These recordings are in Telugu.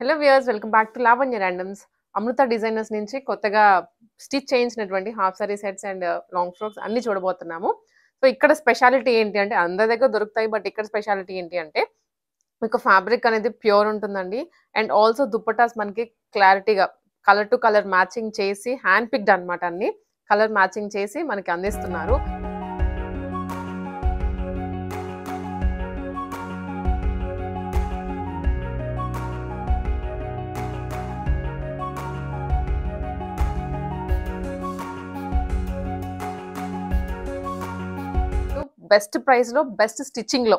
hello viewers welcome back to Lavanya randoms Amrutha designers నుంచి కొత్తగా స్టిచ్ చేయించినటువంటి half sari sets and long frocks అన్ని చూడబోతున్నాము సో ఇక్కడ స్పెషాలిటీ ఏంటి అంటే అందరి దగ్గర దొరుకుతాయి బట్ ఇక్కడ స్పెషాలిటీ ఏంటి అంటే మీకు ఫ్యాబ్రిక్ అనేది ప్యూర్ ఉంటుందండి అండ్ ఆల్సో దుప్పటాస్ మనకి క్లారిటీగా కలర్ టు కలర్ మ్యాచింగ్ చేసి హ్యాండ్ పిక్డ్ అనమాట అన్ని కలర్ మ్యాచింగ్ చేసి మనకి అందిస్తున్నారు బెస్ట్ ప్రైస్లో బెస్ట్ స్టిచ్చింగ్లో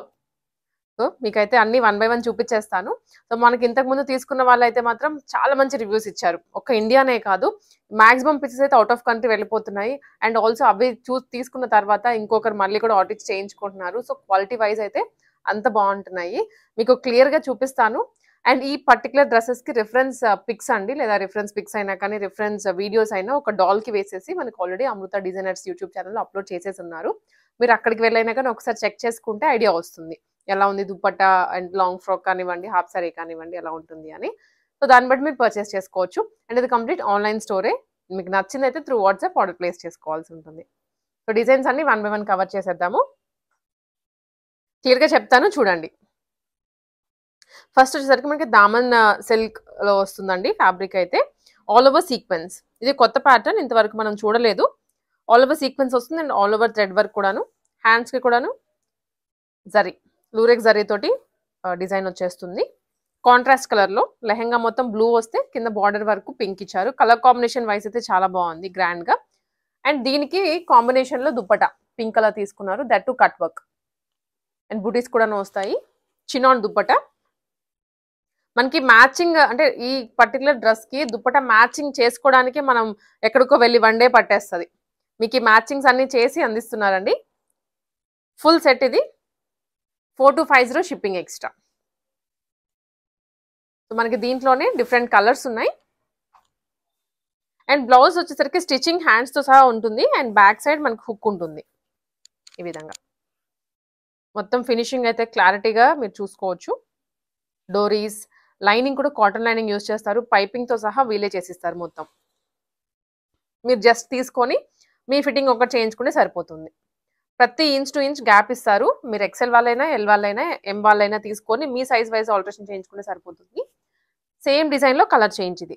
సో మీకైతే అన్ని వన్ బై వన్ చూపించేస్తాను సో మనకి ఇంతకుముందు తీసుకున్న వాళ్ళైతే మాత్రం చాలా మంచి రివ్యూస్ ఇచ్చారు ఒక్క ఇండియానే కాదు మాక్సిమం పిచ్చెస్ అయితే అవుట్ ఆఫ్ కంట్రీ వెళ్ళిపోతున్నాయి అండ్ ఆల్సో అవి చూ తీసుకున్న తర్వాత ఇంకొకరు మళ్ళీ కూడా ఆడిట్ చేయించుకుంటున్నారు సో క్వాలిటీ వైజ్ అయితే అంత బాగుంటున్నాయి మీకు క్లియర్గా చూపిస్తాను అండ్ ఈ పర్టికులర్ డ్రెస్సెస్ కి రిఫరెన్స్ పిక్స్ అండి లేదా రిఫరెన్స్ పిక్స్ అయినా కానీ రిఫరెన్స్ వీడియోస్ అయినా ఒక డాల్ కి వేసేసి మనకు already Amrutha designers YouTube channel upload చేసేసి ఉన్నారు మీరు అక్కడికి వెళ్ళైనా కానీ ఒకసారి చెక్ చేసుకుంటే ఐడియా వస్తుంది ఎలా ఉంది దుప్పట్ట అండ్ లాంగ్ ఫ్రాక్ కానివ్వండి హాఫ్ సారీ కానివ్వండి ఎలా ఉంటుంది అని సో దాన్ని బట్టి మీరు పర్చేస్ చేసుకోవచ్చు అండ్ ఇది కంప్లీట్ ఆన్లైన్ స్టోరే మీకు నచ్చింది అయితే త్రూ వాట్సాప్ ఆర్డర్ ప్లేస్ చేసుకోవాల్సి ఉంటుంది సో డిజైన్స్ అన్ని వన్ బై వన్ కవర్ చేసేద్దాము క్లియర్గా చెప్తాను చూడండి ఫస్ట్ వచ్చేసరికి మనకి దామన్ సిల్క్లో uh, వస్తుందండి ఫ్యాబ్రిక్ అయితే ఆల్ ఓవర్ సీక్వెన్స్ ఇది కొత్త ప్యాటర్న్ ఇంతవరకు మనం చూడలేదు ఆల్ ఓవర్ సీక్వెన్స్ వస్తుంది and all over thread work కూడాను హ్యాండ్స్కి కూడాను జరీ లూరెక్ జరీ తోటి డిజైన్ uh, వచ్చేస్తుంది కాంట్రాస్ట్ కలర్లో లెహెంగా మొత్తం బ్లూ వస్తే కింద బార్డర్ వరకు పింక్ ఇచ్చారు కలర్ కాంబినేషన్ వైస్ అయితే చాలా బాగుంది గ్రాండ్గా అండ్ దీనికి కాంబినేషన్లో దుప్పట పింక్ కలర్ తీసుకున్నారు that too cut work and బుటీస్ కూడా వస్తాయి చిన్నోన్ దుప్పట మనకి మ్యాచింగ్ అంటే ఈ పర్టికులర్ డ్రెస్కి దుప్పట మ్యాచింగ్ చేసుకోవడానికి మనం ఎక్కడికో వెళ్ళి వన్ డే పట్టేస్తుంది మీకు ఈ మ్యాచింగ్స్ అన్నీ చేసి అందిస్తున్నారండి ఫుల్ సెట్ ఇది four two five zero shipping extra మనకి దీంట్లోనే డిఫరెంట్ కలర్స్ ఉన్నాయి అండ్ బ్లౌజ్ వచ్చేసరికి స్టిచ్చింగ్ హ్యాండ్స్తో సహా ఉంటుంది అండ్ బ్యాక్ సైడ్ మనకి హుక్ ఉంటుంది ఈ విధంగా మొత్తం ఫినిషింగ్ అయితే క్లారిటీగా మీరు చూసుకోవచ్చు డోరీస్ లైనింగ్ కూడా కాటన్ లైనింగ్ యూజ్ చేస్తారు పైపింగ్తో సహా వీలే చేసిస్తారు మొత్తం మీరు జస్ట్ తీసుకొని మీ ఫిట్టింగ్ ఒకటి చేయించుకుంటే సరిపోతుంది ప్రతి ఇంచ్ టు ఇంచ్ గ్యాప్ ఇస్తారు మీరు ఎక్సెల్ వాళ్ళైనా ఎల్ వాళ్ళైనా ఎం వాళ్ళైనా తీసుకొని మీ సైజ్ వైజ్ ఆల్టరేషన్ చేయించుకుంటే సరిపోతుంది సేమ్ డిజైన్లో కలర్ చేంజ్ ఇది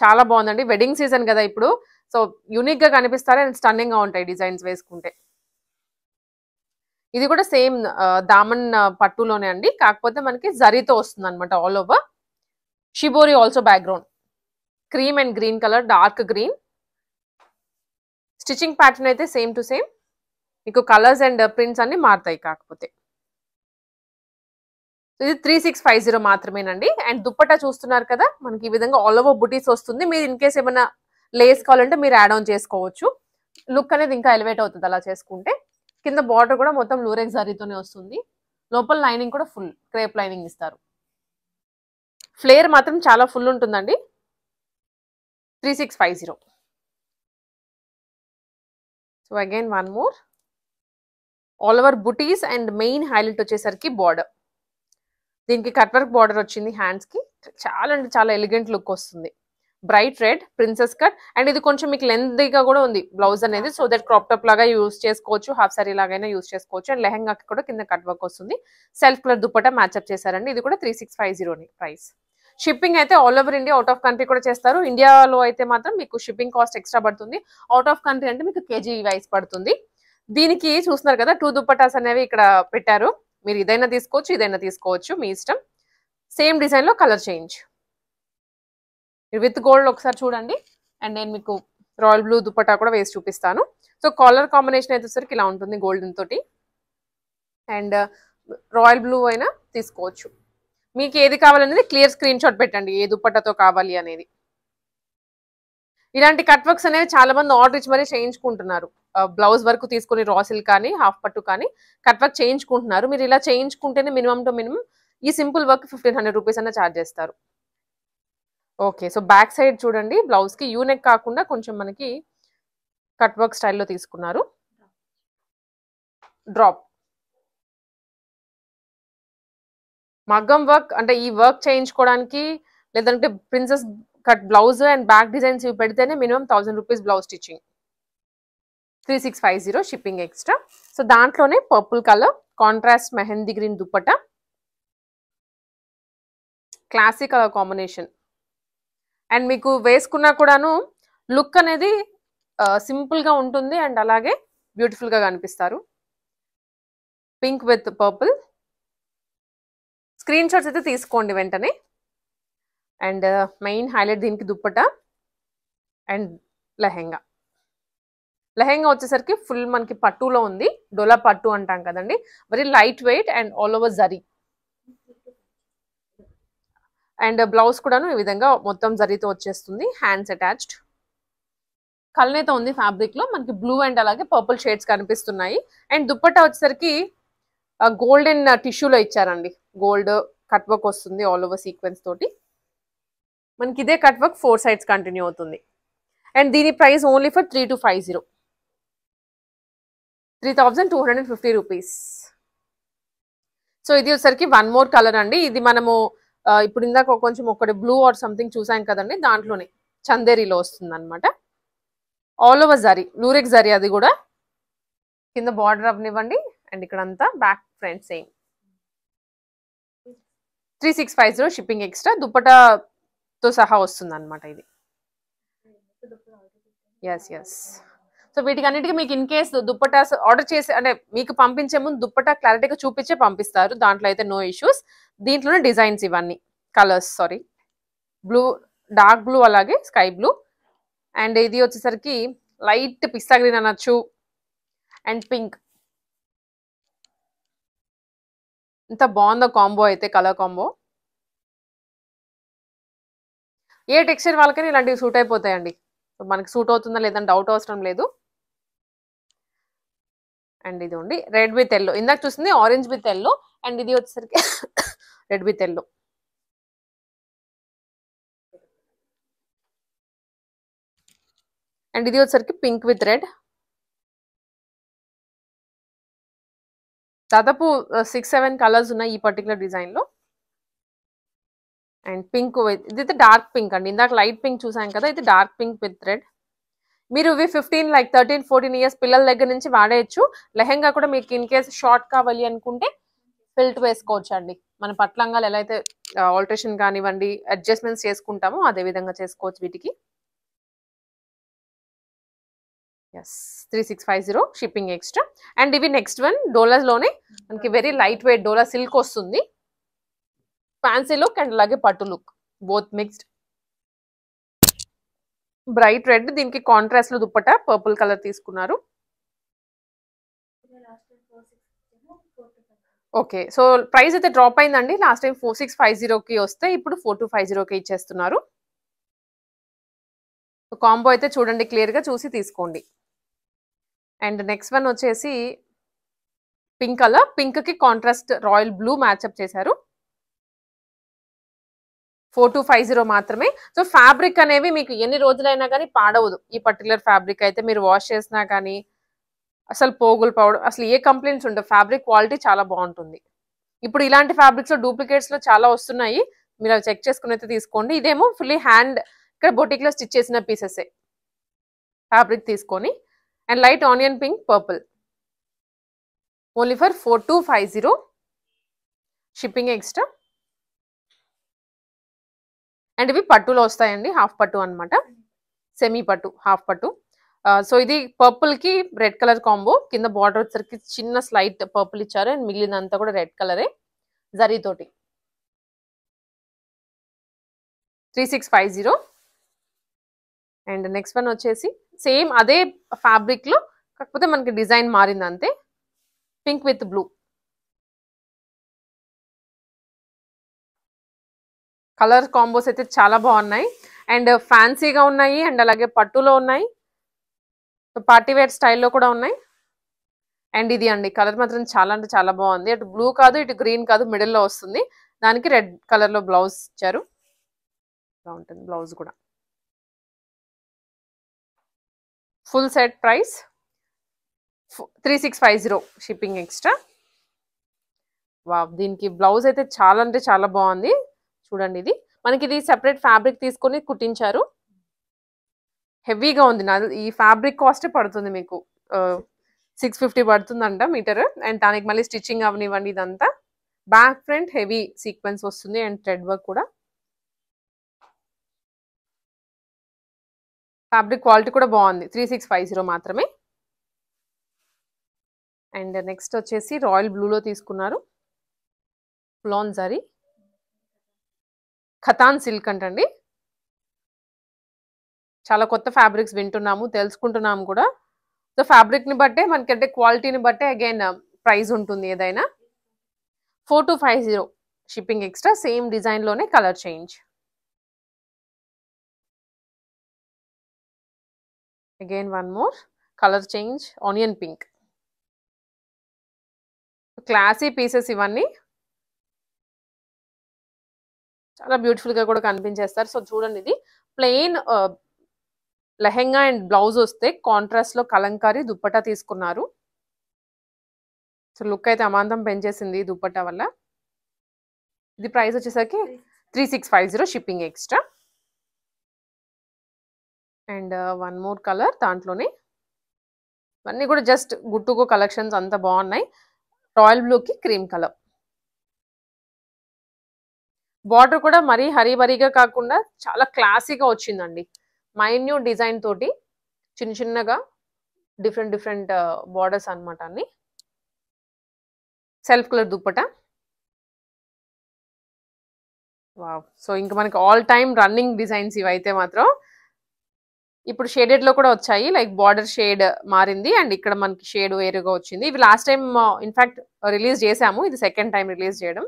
చాలా బాగుందండి వెడ్డింగ్ సీజన్ కదా ఇప్పుడు సో యూనిక్గా కనిపిస్తారు అండ్ స్టన్నింగ్గా ఉంటాయి డిజైన్స్ వేసుకుంటే ఇది కూడా సేమ్ దామన్ పట్టులోనే అండి కాకపోతే మనకి జరితో వస్తుంది అనమాట all over shibori also background cream and green colour dark green stitching pattern అయితే సేమ్ టు సేమ్ మీకు కలర్స్ అండ్ ప్రింట్స్ అన్ని మారుతాయి కాకపోతే ఇది త్రీ సిక్స్ ఫైవ్ జీరో మాత్రమేనండి అండ్ దుప్పటా చూస్తున్నారు కదా మనకి ఈ విధంగా ఆల్ ఓవర్ బుటీస్ వస్తుంది మీరు ఇన్ కేస్ ఏమైనా లేస్ కావాలంటే మీరు యాడ్ ఆన్ చేసుకోవచ్చు లుక్ అనేది ఇంకా ఎలివేట్ అవుతుంది అలా చేసుకుంటే కింద బార్డర్ కూడా మొత్తం లూరెక్స్ జారీతోనే వస్తుంది లోపల లైనింగ్ కూడా ఫుల్ క్రేప్ లైనింగ్ ఇస్తారు ఫ్లేర్ మాత్రం చాలా ఫుల్ ఉంటుందండి three six five zero so again one more all over బుటీస్ అండ్ మెయిన్ హైలైట్ వచ్చేసరికి బార్డర్ దీనికి కట్ వర్క్ బార్డర్ వచ్చింది హ్యాండ్స్కి చాలా అంటే చాలా ఎలిగెంట్ లుక్ వస్తుంది bright red princess cut and ఇది కొంచెం మీకు గా కూడా ఉంది బ్లౌజ్ అనేది సో దట్ క్రాప్ టాప్ లాగా యూస్ చేసుకోవచ్చు హాఫ్ సారీ లాగైనా యూస్ చేసుకోవచ్చు అండ్ లెహంగాకి కూడా కింద కట్ వర్క్ వస్తుంది సెల్ఫ్ కలర్ దుప్పట మ్యాచ్అప్ చేశారండి ఇది కూడా త్రీ సిక్స్ ఫైవ్ జీరోని ప్రైస్ షిప్పింగ్ అయితే all over India out of country కూడా చేస్తారు ఇండియాలో అయితే మాత్రం మీకు షిప్పింగ్ కాస్ట్ ఎక్స్ట్రా పడుతుంది అవుట్ ఆఫ్ కంట్రీ అంటే మీకు కేజీ వైస్ పడుతుంది దీనికి చూస్తున్నారు కదా టూ దుప్పటాస్ అనేవి ఇక్కడ పెట్టారు మీరు ఇదైనా తీసుకోవచ్చు ఇదైనా తీసుకోవచ్చు మీ ఇష్టం సేమ్ డిజైన్లో కలర్ చేంజ్ విత్ గోల్డ్ ఒకసారి చూడండి అండ్ నేను మీకు రాయల్ బ్లూ దుపట్టా కూడా వేసి చూపిస్తాను సో కాలర్ కాంబినేషన్ అయితే సరికి ఇలా ఉంటుంది గోల్డెన్ తోటి అండ్ రాయల్ బ్లూ అయినా తీసుకోవచ్చు మీకు ఏది కావాలనేది క్లియర్ స్క్రీన్ షాట్ పెట్టండి ఏ దుప్పట్టతో కావాలి అనేది ఇలాంటి కట్ వర్క్స్ అనేవి చాలా మంది ఆర్డర్ ఇచ్చి మరీ చేయించుకుంటున్నారు బ్లౌజ్ వర్క్ తీసుకుని రాసిల్ కానీ హాఫ్ పట్టు కానీ కట్ వర్క్ చేయించుకుంటున్నారు మీరు ఇలా చేయించుకుంటేనే మినిమం టు మినిమం ఈ simple work fifteen hundred rupees అన్న ఛార్జ్ చేస్తారు ఓకే సో బ్యాక్ సైడ్ చూడండి బ్లౌజ్ కి యూనెక్ కాకుండా కొంచెం మనకి కట్ వర్క్ స్టైల్లో తీసుకున్నారు డ్రాప్ మగ్గం వర్క్ అంటే ఈ వర్క్ చేయించుకోవడానికి లేదంటే princess cut blouse and back designs ఇవి పెడితేనే minimum thousand rupees blouse stitching three six five zero shipping extra so దాంట్లోనే purple colour contrast mehndi green dupatta classic colour combination and మీకు వేసుకున్నా కూడాను లుక్ అనేది సింపుల్గా ఉంటుంది అండ్ అలాగే బ్యూటిఫుల్గా కనిపిస్తారు pink with purple screenshots అయితే తీసుకోండి వెంటనే అండ్ మెయిన్ హైలైట్ దీనికి దుప్పట అండ్ లెహెంగా లెహెంగా వచ్చేసరికి ఫుల్ మనకి పట్టులో ఉంది డోలా పట్టు అంటాం కదండి very light lightweight and all over zari and blouse కూడాను ఈ విధంగా మొత్తం జరితో వచ్చేస్తుంది హ్యాండ్స్ అటాచ్డ్ కల్నేత ఉంది ఫ్యాబ్రిక్ లో మనకి బ్లూ అండ్ అలాగే పర్పుల్ షేడ్స్ కనిపిస్తున్నాయి అండ్ దుప్పట్ట వచ్చేసరికి గోల్డెన్ టిష్యూలో ఇచ్చారండి గోల్డ్ కట్ వర్క్ వస్తుంది ఆల్ ఓవర్ సీక్వెన్స్ తోటి మనకి ఇదే cut work four sides continue అవుతుంది అండ్ దీని price only for three two five zero three thousand two hundred and fifty rupees so ఇది వచ్చరికి వన్ మోర్ కలర్ అండి ఇది మనము ఇప్పుడు ఇందాక కొంచెం ఒకటి బ్లూ ఆర్ సంథింగ్ చూసాం కదండి దాంట్లోనే చందేరిలో వస్తుంది అనమాట all over zari lurex zari అది కూడా కింద బార్డర్ అవనివ్వండి అండ్ ఇక్కడ అంతా back front same three six five zero shipping extra దుప్పటాతో సహా వస్తుంది అనమాట ఇది ఎస్ ఎస్ సో వీటికి అన్నిటికీ మీకు ఇన్ కేస్ దుప్పటా ఆర్డర్ చేసి అంటే మీకు పంపించే ముందు దుప్పటా క్లారిటీగా చూపించే పంపిస్తారు దాంట్లో అయితే నో ఇష్యూస్ దీంట్లోనే డిజైన్స్ ఇవన్నీ colours sorry blue dark blue అలాగే స్కై బ్లూ అండ్ ఇది వచ్చేసరికి లైట్ పిస్తా గ్రీన్ అనొచ్చు అండ్ పింక్ ఇంత బాగుందో కాంబో అయితే కలర్ కాంబో ఏ టెక్స్చర్ వాళ్ళకైనా ఇలాంటివి సూట్ అయిపోతాయండి మనకి సూట్ అవుతుందా లేదని డౌట్ అవసరం లేదు అండ్ ఇది ఉండి రెడ్ విత్ ఎల్లో ఇందాక చూసింది ఆరెంజ్ విత్ ఎల్లో అండ్ ఇది వచ్చేసరికి రెడ్ విత్ ఎల్లో అండ్ ఇది వచ్చరికి పింక్ విత్ రెడ్ దాదాపు సిక్స్ సెవెన్ కలర్స్ ఉన్నాయి ఈ పర్టికులర్ డిజైన్లో అండ్ పింక్ ఇదైతే డార్క్ పింక్ అండి ఇందాక లైట్ పింక్ చూసాం కదా ఇది డార్క్ పింక్ విత్ రెడ్ మీరు ఇవి fifteen like thirteen fourteen years పిల్లల దగ్గర నుంచి వాడేయచ్చు లెహెంగా కూడా మీకు ఇన్ కేస్ షార్ట్ కావాలి అనుకుంటే ఫిల్ట్ వేసుకోవచ్చు అండి మన పట్లంగాలు ఎలా అయితే ఆల్టరేషన్ కానివ్వండి అడ్జస్ట్మెంట్స్ చేసుకుంటామో అదే విధంగా చేసుకోవచ్చు వీటికి ఎస్ three six five zero shipping extra and ఇవి నెక్స్ట్ వన్ డోలాస్లోనే మనకి వెరీ లైట్ వెయిట్ డోలా సిల్క్ వస్తుంది ఫ్యాన్సీ లుక్ అండ్ అలాగే పట్టు look both mixed bright red దీనికి కాంట్రాస్ట్లో దుప్పట పర్పుల్ కలర్ తీసుకున్నారు ఓకే సో ప్రైస్ అయితే డ్రాప్ అయిందండి last time four six five జీరోకి వస్తే ఇప్పుడు ఫోర్ టూ ఫైవ్ జీరోకి ఇచ్చేస్తున్నారు కాంబో అయితే చూడండి క్లియర్గా చూసి తీసుకోండి అండ్ నెక్స్ట్ వన్ వచ్చేసి పింక్ కలర్ పింక్కి కాంట్రాస్ట్ రాయల్ బ్లూ మ్యాచ్అప్ చేశారు ఫోర్ టూ ఫైవ్ జీరో మాత్రమే సో ఫ్యాబ్రిక్ అనేవి మీకు ఎన్ని రోజులైనా కానీ పాడవదు ఈ పర్టికులర్ ఫ్యాబ్రిక్ అయితే మీరు వాష్ చేసినా కానీ అసలు పోగులు పోవడం అసలు ఏ కంప్లైంట్స్ ఉండవు ఫ్యాబ్రిక్ క్వాలిటీ చాలా బాగుంటుంది ఇప్పుడు ఇలాంటి ఫ్యాబ్రిక్స్లో డూప్లికేట్స్లో చాలా వస్తున్నాయి మీరు అవి చెక్ చేసుకుని అయితే తీసుకోండి ఇదేమో ఫుల్లీ హ్యాండ్ ఇక్కడ లో స్టిచ్ చేసిన పీసెస్ ఫ్యాబ్రిక్ తీసుకొని and light onion pink purple only for four two five zero shipping extra and ఇవి పట్టులో వస్తాయండి హాఫ్ పట్టు అనమాట సెమీ పట్టు హాఫ్ పట్టు సో ఇది పర్పుల్ కి రెడ్ కలర్ కాంబో కింద బార్డర్ వచ్చరికి చిన్న స్లైట్ పర్పుల్ ఇచ్చారు అండ్ మిగిలినంతా కూడా రెడ్ కలరే తోటి three six five zero and next one వచ్చేసి సేమ్ అదే ఫ్యాబ్రిక్ లో కాకపోతే మనకి డిజైన్ మారింది అంతే pink with blue colour combos అయితే చాలా బాగున్నాయి అండ్ ఫ్యాన్సీగా ఉన్నాయి అండ్ అలాగే పట్టులో ఉన్నాయి పార్టీ వేర్ స్టైల్లో కూడా ఉన్నాయి అండ్ ఇది అండి కలర్ మాత్రం చాలా అంటే చాలా బాగుంది అటు బ్లూ కాదు ఇటు గ్రీన్ కాదు మిడిల్లో వస్తుంది దానికి రెడ్ కలర్లో బ్లౌజ్ ఇచ్చారు బాగుంటుంది బ్లౌజ్ కూడా full set price three six five zero shipping extra వా దీనికి బ్లౌజ్ అయితే చాలా అంటే చాలా బాగుంది చూడండి ఇది మనకి ఇది సెపరేట్ ఫ్యాబ్రిక్ తీసుకొని కుట్టించారు హెవీగా ఉంది నా ఈ ఫ్యాబ్రిక్ కాస్టే పడుతుంది మీకు సిక్స్ ఫిఫ్టీ పడుతుందంట మీటర్ అండ్ దానికి మళ్ళీ స్టిచ్చింగ్ అవనివ్వండి ఇదంతా బ్యాక్ ఫ్రంట్ హెవీ సీక్వెన్స్ వస్తుంది అండ్ థ్రెడ్ వర్క్ కూడా ఫ్యాబ్రిక్ క్వాలిటీ కూడా బాగుంది త్రీ సిక్స్ ఫైవ్ జీరో మాత్రమే అండ్ నెక్స్ట్ వచ్చేసి రాయల్ బ్లూలో తీసుకున్నారు లాన్ జరీ ఖతాన్ సిల్క్ అంటండి చాలా కొత్త ఫ్యాబ్రిక్స్ వింటున్నాము తెలుసుకుంటున్నాము కూడా సో ఫ్యాబ్రిక్ని బట్టే మనకంటే క్వాలిటీని బట్టే అగైన్ ప్రైస్ um, ఉంటుంది ఏదైనా four two five zero shipping extra same డిజైన్లోనే colour change again one more colour change onion pink classy pieces ఇవన్నీ చాలా బ్యూటిఫుల్గా కూడా కనిపించేస్తారు సో చూడండి ఇది ప్లెయిన్ లెహెంగా అండ్ బ్లౌజ్ వస్తే కాంట్రాస్ట్లో కలంకారి దుప్పటా తీసుకున్నారు సో లుక్ అయితే అమాంతం పెంచేసింది దుప్పటా వల్ల ఇది ప్రైస్ వచ్చేసరికి three six five zero shipping extra and one more colour దాంట్లోనే ఇవన్నీ కూడా జస్ట్ గుట్టుకు కలెక్షన్స్ అంతా బాగున్నాయి రాయల్ బ్లూకి క్రీమ్ కలర్ బార్డర్ కూడా మరీ హరీ భరీగా కాకుండా చాలా క్లాసీగా వచ్చిందండి మైన్యూట్ డిజైన్ తోటి చిన్న చిన్నగా డిఫరెంట్ డిఫరెంట్ బార్డర్స్ అనమాట అన్ని సెల్ఫ్ కలర్ దుప్పట సో ఇంకా మనకి ఆల్ టైమ్ రన్నింగ్ డిజైన్స్ ఇవైతే మాత్రం ఇప్పుడు షేడెడ్ లో కూడా వచ్చాయి లైక్ బార్డర్ షేడ్ మారింది అండ్ ఇక్కడ మనకి షేడ్ వేరుగా వచ్చింది ఇవి లాస్ట్ టైం ఇన్ఫాక్ట్ రిలీజ్ చేసాము ఇది సెకండ్ టైం రిలీజ్ చేయడం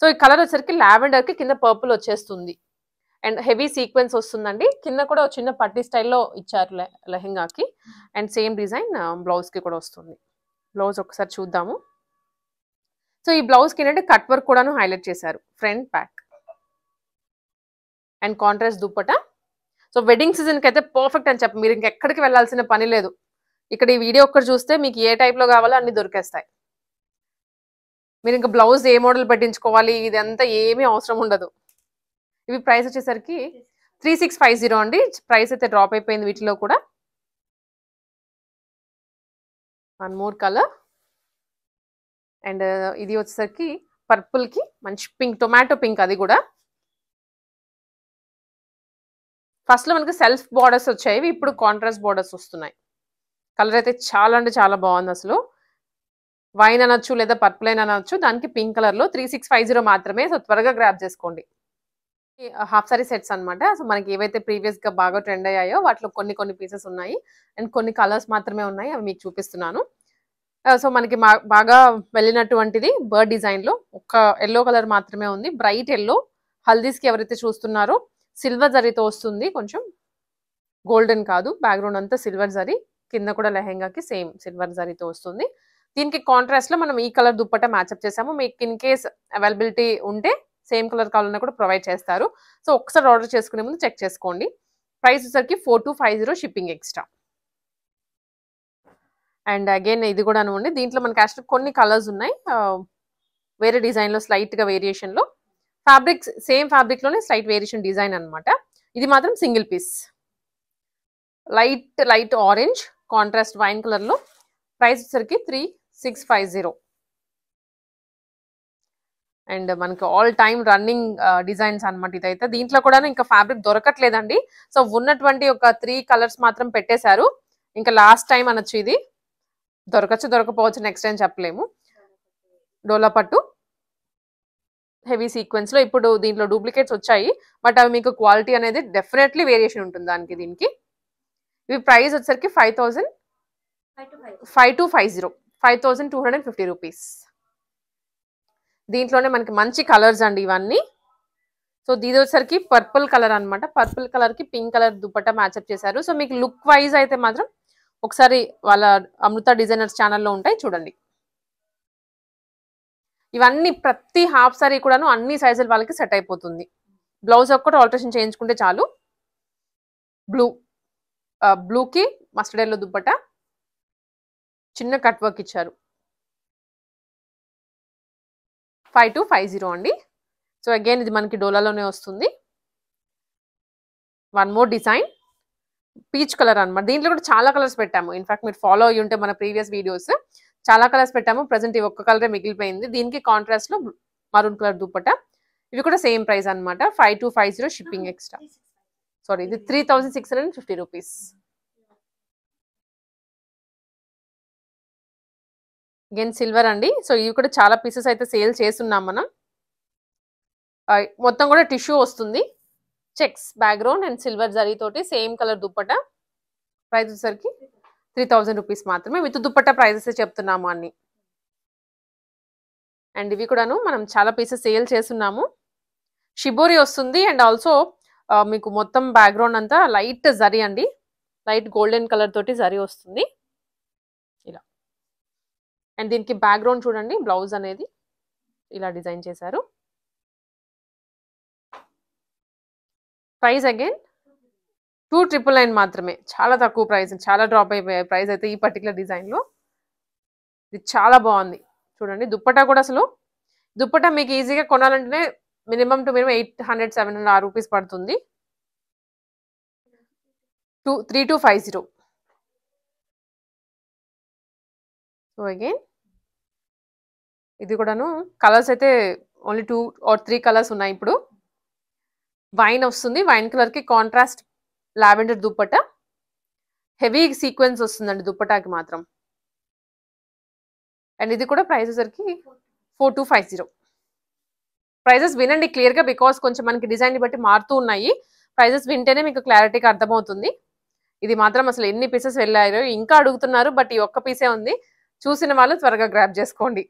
సో ఈ కలర్ వచ్చరికి కి కింద పర్పుల్ వచ్చేస్తుంది అండ్ హెవీ సీక్వెన్స్ వస్తుందండి కింద కూడా చిన్న పట్టి స్టైల్లో ఇచ్చారు లెహెంగాకి అండ్ సేమ్ డిజైన్ బ్లౌజ్కి కూడా వస్తుంది బ్లౌజ్ ఒకసారి చూద్దాము సో ఈ బ్లౌజ్కి ఏంటంటే కట్ వర్క్ కూడాను హైలైట్ చేశారు front back and contrast dupatta so wedding సీజన్కి అయితే పర్ఫెక్ట్ అని చెప్పి మీరు ఇంకెక్కడికి వెళ్ళాల్సిన పని లేదు ఇక్కడ ఈ వీడియో ఒక్కటి చూస్తే మీకు ఏ టైప్లో కావాలో అన్ని దొరికేస్తాయి మీరు ఇంకా బ్లౌజ్ ఏ మోడల్ పెట్టించుకోవాలి ఇదంతా ఏమీ అవసరం ఉండదు ఇవి ప్రైస్ వచ్చేసరికి త్రీ సిక్స్ ఫైవ్ జీరో అండి ప్రైస్ అయితే డ్రాప్ అయిపోయింది వీటిలో కూడా వన్ మోర్ కలర్ అండ్ ఇది వచ్చేసరికి పర్పుల్కి మంచి పింక్ టొమాటో పింక్ అది కూడా ఫస్ట్లో మనకి సెల్ఫ్ బార్డర్స్ వచ్చాయి ఇప్పుడు కాంట్రాస్ట్ బార్డర్స్ వస్తున్నాయి కలర్ అయితే చాలా అంటే చాలా బాగుంది అసలు వైన్ అనొచ్చు లేదా పర్పుల్ అయిన అనొచ్చు దానికి పింక్ కలర్లో త్రీ సిక్స్ ఫైవ్ జీరో మాత్రమే సో త్వరగా గ్రాప్ చేసుకోండి హాఫ్ సారీ సెట్స్ అనమాట సో మనకి ఏవైతే ప్రీవియస్గా బాగా ట్రెండ్ అయ్యాయో వాటిలో కొన్ని కొన్ని పీసెస్ ఉన్నాయి అండ్ కొన్ని కలర్స్ మాత్రమే ఉన్నాయి అవి మీకు చూపిస్తున్నాను సో uh, మనకి బాగా వెళ్ళినటువంటిది బర్డ్ డిజైన్లో ఒక ఎల్లో కలర్ మాత్రమే ఉంది బ్రైట్ ఎల్లో హల్దీస్కి ఎవరైతే చూస్తున్నారో సిల్వర్ జరీతో వస్తుంది కొంచెం గోల్డెన్ కాదు బ్యాక్గ్రౌండ్ అంతా సిల్వర్ జరీ కింద కూడా లెహెంగాకి సేమ్ సిల్వర్ జరీతో వస్తుంది దీనికి కాంట్రాస్ట్లో మనం ఈ కలర్ దుప్పట మ్యాచప్ చేసాము మీకు ఇన్ కేస్ అవైలబిలిటీ ఉంటే సేమ్ కలర్ కావాలన్నా కూడా ప్రొవైడ్ చేస్తారు సో ఒకసారి ఆర్డర్ చేసుకునే ముందు చెక్ చేసుకోండి ప్రైస్ వచ్చేసరికి four two five zero shipping extra and again ఇది కూడా అనుకోండి దీంట్లో మనకి యాక్చువల్ కొన్ని కలర్స్ ఉన్నాయి వేరే డిజైన్లో స్లైట్గా వేరియేషన్లో ఫ్యాబ్రిక్ సేమ్ ఫ్యాబ్రిక్లోనే స్లైట్ వేరియేషన్ డిజైన్ అనమాట ఇది మాత్రం single piece light light orange contrast wine కలర్లో ప్రైస్ వచ్చేసరికి three six five zero and మనకి ఆల్ టైమ్ రన్నింగ్ డిజైన్స్ అనమాట ఇదైతే దీంట్లో కూడా ఇంకా ఫ్యాబ్రిక్ దొరకట్లేదండి సో ఉన్నటువంటి ఒక త్రీ కలర్స్ మాత్రం పెట్టేశారు ఇంకా లాస్ట్ టైం అనొచ్చు ఇది దొరకచ్చు దొరకపోవచ్చు నెక్స్ట్ టైం చెప్పలేము డోలా పట్టు హెవీ సీక్వెన్స్ లో ఇప్పుడు దీంట్లో డూప్లికేట్స్ వచ్చాయి బట్ అవి మీకు క్వాలిటీ అనేది డెఫినెట్లీ వేరియేషన్ ఉంటుంది దానికి దీనికి ఇవి ప్రైస్ వచ్చేసరికి five thousand five two five zero five thousand two hundred and fifty rupees దీంట్లోనే మనకి మంచి కలర్స్ అండి ఇవన్నీ సో ఇది వచ్చేసరికి పర్పుల్ కలర్ అనమాట పర్పుల్ కలర్ కి పింక్ కలర్ దుపట్ట మ్యాచ్అప్ చేశారు సో మీకు లుక్ వైజ్ అయితే మాత్రం ఒకసారి వాళ్ళ అమృత డిజైనర్స్ ఛానల్లో ఉంటాయి చూడండి ఇవన్నీ ప్రతి హాఫ్ సారీ కూడాను అన్ని సైజుల వాళ్ళకి సెట్ అయిపోతుంది బ్లౌజ్ ఒక్కటి ఆల్టరేషన్ చేయించుకుంటే చాలు బ్లూ బ్లూకి మస్టర్డ్ దుప్పట చిన్న కట్ వర్క్ ఇచ్చారు ఫైవ్ టూ ఫైవ్ జీరో అండి సో అగైన్ ఇది మనకి డోలాలోనే వస్తుంది one more design peach colour అనమాట దీంట్లో కూడా చాలా కలర్స్ పెట్టాము ఇన్ఫాక్ట్ మీరు ఫాలో అయ్యి ఉంటే మన ప్రీవియస్ వీడియోస్ చాలా కలర్స్ పెట్టాము ప్రజెంట్ ఈ ఒక్క కలరే మిగిలిపోయింది దీనికి కాంట్రాస్ట్లో మరూన్ కలర్ దుప్పట ఇవి కూడా సేమ్ ప్రైస్ అనమాట five two five zero shipping extra sorry ఇది three thousand six hundred fifty rupees again silver అండి సో ఇవి కూడా చాలా పీసెస్ అయితే సేల్ చేస్తున్నాం మనం మొత్తం కూడా టిష్యూ వస్తుంది చెక్స్ బ్యాక్గ్రౌండ్ అండ్ సిల్వర్ జరీతోటి సేమ్ కలర్ దుప్పట ప్రైస్ వచ్చేసరికి త్రీ థౌజండ్ రూపీస్ మాత్రమే విత్ దుప్పట ప్రైజెస్ చెప్తున్నాము అన్ని అండ్ ఇవి కూడాను మనం చాలా పీసెస్ సేల్ చేస్తున్నాము షిబోరి వస్తుంది అండ్ ఆల్సో మీకు మొత్తం బ్యాక్గ్రౌండ్ అంతా లైట్ జరీ అండి లైట్ గోల్డెన్ కలర్ తోటి జరీ వస్తుంది అండ్ దీనికి బ్యాక్గ్రౌండ్ చూడండి బ్లౌజ్ అనేది ఇలా డిజైన్ చేశారు price again two triple nine మాత్రమే చాలా తక్కువ ప్రైస్ చాలా డ్రాప్ అయిపోయాయి ప్రైస్ అయితే ఈ పర్టికులర్ డిజైన్లో ఇది చాలా బాగుంది చూడండి దుప్పటా కూడా అసలు దుప్పటా మీకు ఈజీగా కొనాలంటేనే minimum to minimum eight hundred seven hundred ఆ రూపీస్ పడుతుంది two three two five zero so again ఇది కూడాను కలర్స్ అయితే only two or three colours ఉన్నాయి ఇప్పుడు వైన్ వస్తుంది వైన్ కలర్కి contrast lavender dupatta heavy sequence వస్తుందండి దుప్పటాకి మాత్రం అండ్ ఇది కూడా ప్రైస్ వచ్చేసరికి four two five zero prices వినండి క్లియర్గా బికాస్ కొంచెం మనకి డిజైన్ని బట్టి మారుతూ ఉన్నాయి ప్రైజెస్ వింటేనే మీకు క్లారిటీగా అర్థమవుతుంది ఇది మాత్రం అసలు ఎన్ని పీసెస్ వెళ్ళారో ఇంకా అడుగుతున్నారు బట్ ఈ ఒక్క పీసే ఉంది చూసిన వాళ్ళు త్వరగా గ్రాప్ చేసుకోండి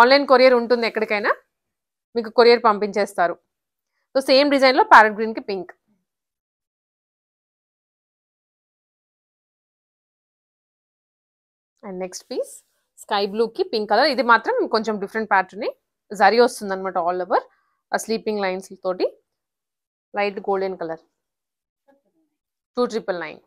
ఆన్లైన్ కొరియర్ ఉంటుంది ఎక్కడికైనా మీకు కొరియర్ పంపించేస్తారు సో సేమ్ డిజైన్లో ప్యారెట్ గ్రీన్కి pink and next piece sky బ్లూకి పింక్ కలర్ ఇది మాత్రం కొంచెం డిఫరెంట్ ప్యాటర్న్ జరి వస్తుంది అనమాట ఆల్ ఓవర్ ఆ స్లీపింగ్ లైన్స్ తోటి light golden colour two triple nine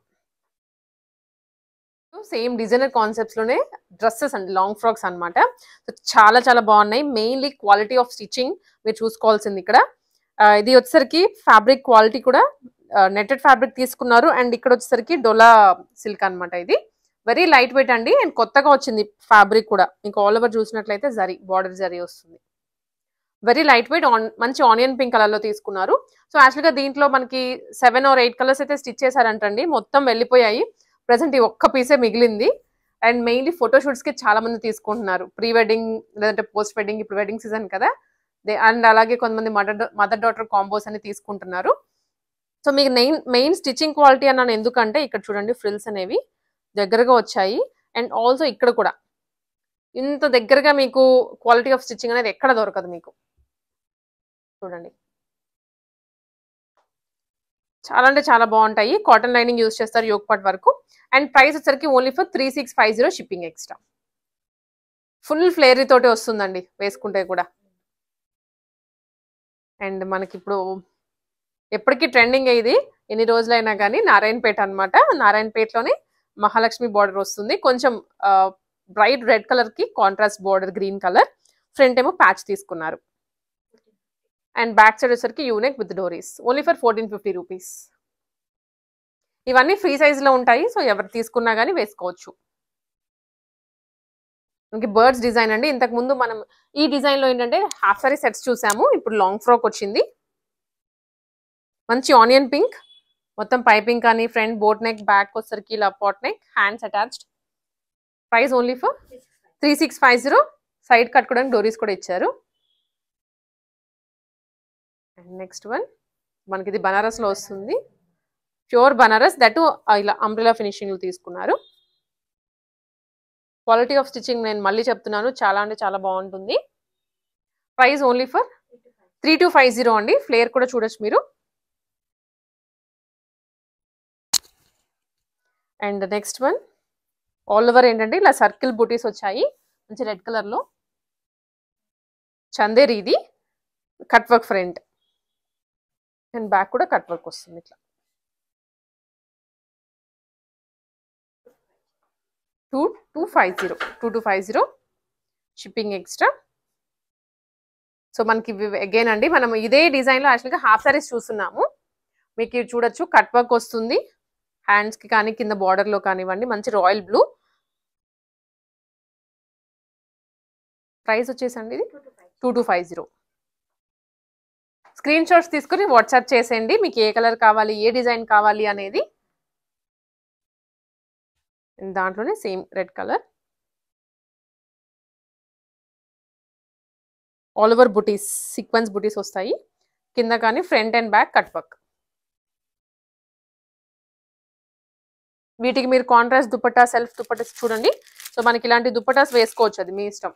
same designer లోనే డ్రెస్సెస్ అండ్ లాంగ్ ఫ్రాక్స్ అనమాట సో చాలా చాలా బాగున్నాయి మెయిన్లీ క్వాలిటీ ఆఫ్ స్టిచ్చింగ్ మీరు చూసుకోవాల్సింది ఇక్కడ ఇది వచ్చేసరికి ఫ్యాబ్రిక్ క్వాలిటీ కూడా నెట్టెడ్ ఫ్యాబ్రిక్ తీసుకున్నారు అండ్ ఇక్కడ వచ్చేసరికి డొలా సిల్క్ అనమాట ఇది వెరీ లైట్ వెయిట్ అండి అండ్ కొత్తగా వచ్చింది ఫ్యాబ్రిక్ కూడా మీకు ఆల్ ఓవర్ చూసినట్లయితే జరీ బార్డర్ జరీ వస్తుంది వెరీ లైట్ వెయిట్ ఆన్ మంచి ఆనియన్ పింక్ కలర్లో తీసుకున్నారు సో యాక్చువల్గా దీంట్లో మనకి సెవెన్ ఆర్ ఎయిట్ కలర్స్ అయితే స్టిచ్ చేశారంటండి మొత్తం వెళ్ళిపోయాయి ప్రజెంట్ ఈ ఒక్క పీసే మిగిలింది అండ్ మెయిన్లీ ఫోటోషూట్స్కి చాలా మంది తీసుకుంటున్నారు ప్రీ వెడ్డింగ్ లేదంటే పోస్ట్ వెడ్డింగ్ ఇప్పుడు వెడ్డింగ్ సీజన్ కదా అండ్ అలాగే కొంతమంది మదర్ మదర్ డాటర్ కాంబోస్ అని తీసుకుంటున్నారు సో మీకు మెయిన్ మెయిన్ స్టిచ్చింగ్ క్వాలిటీ అన్నాను ఎందుకంటే ఇక్కడ చూడండి ఫ్రిల్స్ అనేవి దగ్గరగా వచ్చాయి అండ్ ఆల్సో ఇక్కడ కూడా ఇంత దగ్గరగా మీకు క్వాలిటీ ఆఫ్ స్టిచ్చింగ్ అనేది ఎక్కడ దొరకదు మీకు చూడండి చాలా అంటే చాలా బాగుంటాయి కాటన్ లైనింగ్ యూస్ చేస్తారు యోగపాట్ వరకు అండ్ ప్రైస్ వచ్చరికి only for three six five zero shipping extra full flary తోటి వస్తుందండి వేసుకుంటే కూడా అండ్ మనకి ఇప్పుడు ఎప్పటికీ ట్రెండింగ్ ఇది ఎన్ని రోజులైనా కానీ నారాయణపేట అనమాట నారాయణపేటలోనే మహాలక్ష్మి బార్డర్ వస్తుంది కొంచెం బ్రైట్ రెడ్ కలర్కి contrast border green colour front ఏమో ప్యాచ్ తీసుకున్నారు అండ్ బ్యాక్ సైడ్ వచ్చరికి యూనెక్ విత్ డోరీస్ only for fourteen fifty rupees ఇవన్నీ ఫ్రీ సైజ్లో ఉంటాయి సో ఎవరు తీసుకున్నా కానీ వేసుకోవచ్చు మనకి బర్డ్స్ డిజైన్ అండి ఇంతకుముందు మనం ఈ డిజైన్లో ఏంటంటే హాఫ్ సారీ సెట్స్ చూసాము ఇప్పుడు లాంగ్ ఫ్రాక్ వచ్చింది మంచి ఆనియన్ పింక్ మొత్తం పైపింగ్ కానీ ఫ్రంట్ బోట్ నెక్ బ్యాక్ వచ్చరికి ఇలా boat neck hands attached price only for three six five zero side కట్టుకోవడానికి డోరీస్ కూడా ఇచ్చారు అండ్ నెక్స్ట్ వన్ మనకి ఇది బనారస్లో వస్తుంది ప్యూర్ బనారస్ దట్ ఇలా అంబ్రిలా ఫినిషింగ్లు తీసుకున్నారు క్వాలిటీ ఆఫ్ స్టిచ్చింగ్ నేను మళ్ళీ చెప్తున్నాను చాలా అంటే చాలా బాగుంటుంది price only for three two five zero అండి ఫ్లేయర్ కూడా చూడొచ్చు మీరు and next one all over ఏంటంటే ఇలా సర్కిల్ బూటీస్ వచ్చాయి మంచి రెడ్ కలర్లో చందేరి ఇది cut work front and back కూడా కట్ వర్క్ వస్తుంది ఇట్లా two two five zero two two five zero shipping extra so మనకి అగైన్ అండి మనం ఇదే డిజైన్లో యాక్చువల్గా హాఫ్ సారీస్ చూస్తున్నాము మీకు చూడొచ్చు కట్ వర్క్ వస్తుంది హ్యాండ్స్కి కానీ కింద బార్డర్లో కానివ్వండి మంచి రాయల్ బ్లూ ప్రైస్ వచ్చేసండి ఇది two two five zero screen shots తీసుకుని వాట్సాప్ చేసేయండి మీకు ఏ కలర్ కావాలి ఏ డిజైన్ కావాలి అనేది దాంట్లోనే same red colour all over బుటీస్ సీక్వెన్స్ బుటీస్ వస్తాయి కింద కానీ ఫ్రంట్ అండ్ బ్యాక్ కట్ వీటికి మీరు కాంట్రాస్ట్ దుపట్టా సెల్ఫ్ దుపట్టాస్ చూడండి సో మనకి ఇలాంటి దుప్పటాస్ వేసుకోవచ్చు అది మీ ఇష్టం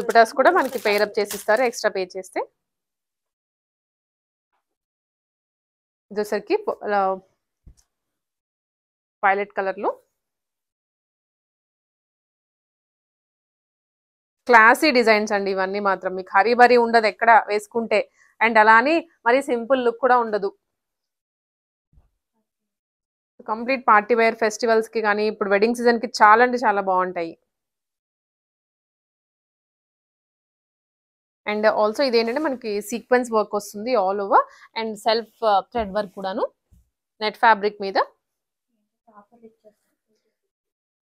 దుపటాస్ కూడా మనకి పేరప్ చేసి ఇస్తారు ఎక్స్ట్రా పే చేస్తే వచ్చేసరికి కలర్ కలర్లో క్లాసీ డిజైన్స్ అండి ఇవన్నీ మాత్రం మీకు హరీబరీ ఉండదు ఎక్కడ వేసుకుంటే అండ్ అలానే మరి సింపుల్ లుక్ కూడా ఉండదు కంప్లీట్ పార్టీ వేర్ ఫెస్టివల్స్కి కానీ ఇప్పుడు వెడ్డింగ్ సీజన్కి చాలా అంటే చాలా బాగుంటాయి అండ్ ఆల్సో ఇదేంటంటే మనకి సీక్వెన్స్ వర్క్ వస్తుంది all over and self uh, thread work కూడాను నెట్ ఫ్యాబ్రిక్ మీద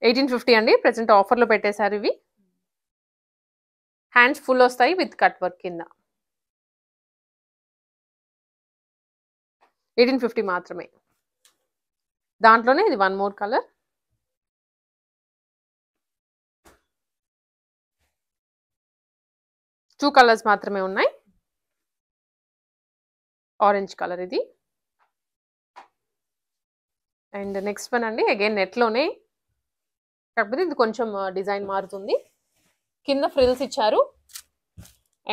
ఎయిటీన్ ఫిఫ్టీ అండి ప్రజెంట్ ఆఫర్లో పెట్టేశారు ఇవి హ్యాండ్స్ ఫుల్ వస్తాయి విత్ కట్ వర్క్ కింద ఎయిటీన్ ఫిఫ్టీ మాత్రమే దాంట్లోనే ఇది one more colour two colours మాత్రమే ఉన్నాయి ఆరెంజ్ కలర్ ఇది అండ్ నెక్స్ట్ వన్ అండి అగైన్ నెట్లోనే కాకపోతే ఇది కొంచెం డిజైన్ మారుతుంది కింద ఫ్రిల్స్ ఇచ్చారు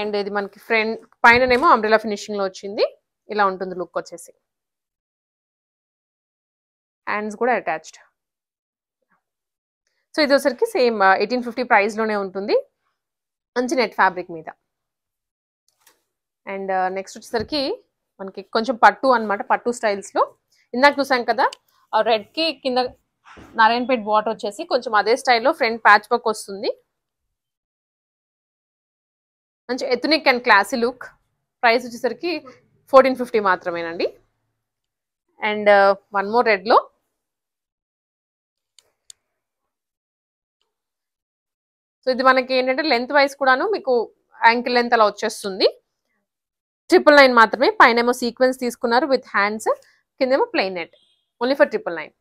అండ్ ఇది మనకి ఫ్రంట్ పైననేమో అంబ్రెలా ఫినిషింగ్లో వచ్చింది ఇలా ఉంటుంది లుక్ వచ్చేసి హ్యాండ్స్ కూడా అటాచ్డ్ సో ఇది ఒకసారికి సేమ్ ఎయిటీన్ ఫిఫ్టీ ప్రైస్లోనే ఉంటుంది మంచి నెట్ ఫ్యాబ్రిక్ మీద అండ్ నెక్స్ట్ uh, వచ్చేసరికి మనకి కొంచెం పట్టు అనమాట పట్టు స్టైల్స్లో ఇందాక చూసాం కదా రెడ్కి కింద నారాయణపేట్ బాటర్ వచ్చేసి కొంచెం అదే స్టైల్లో ఫ్రంట్ ప్యాచ్ వర్క్ వస్తుంది మంచి ethnic and classy look price వచ్చేసరికి ఫోర్టీన్ ఫిఫ్టీ మాత్రమేనండి అండ్ వన్ మోర్ రెడ్లో సో ఇది మనకి ఏంటంటే లెంత్ వైజ్ కూడాను మీకు యాంకిల్ లెంత్ అలా వచ్చేస్తుంది ట్రిపుల్ నైన్ మాత్రమే పైన ఏమో సీక్వెన్స్ తీసుకున్నారు విత్ హ్యాండ్స్ కిందేమో plain net only for triple nine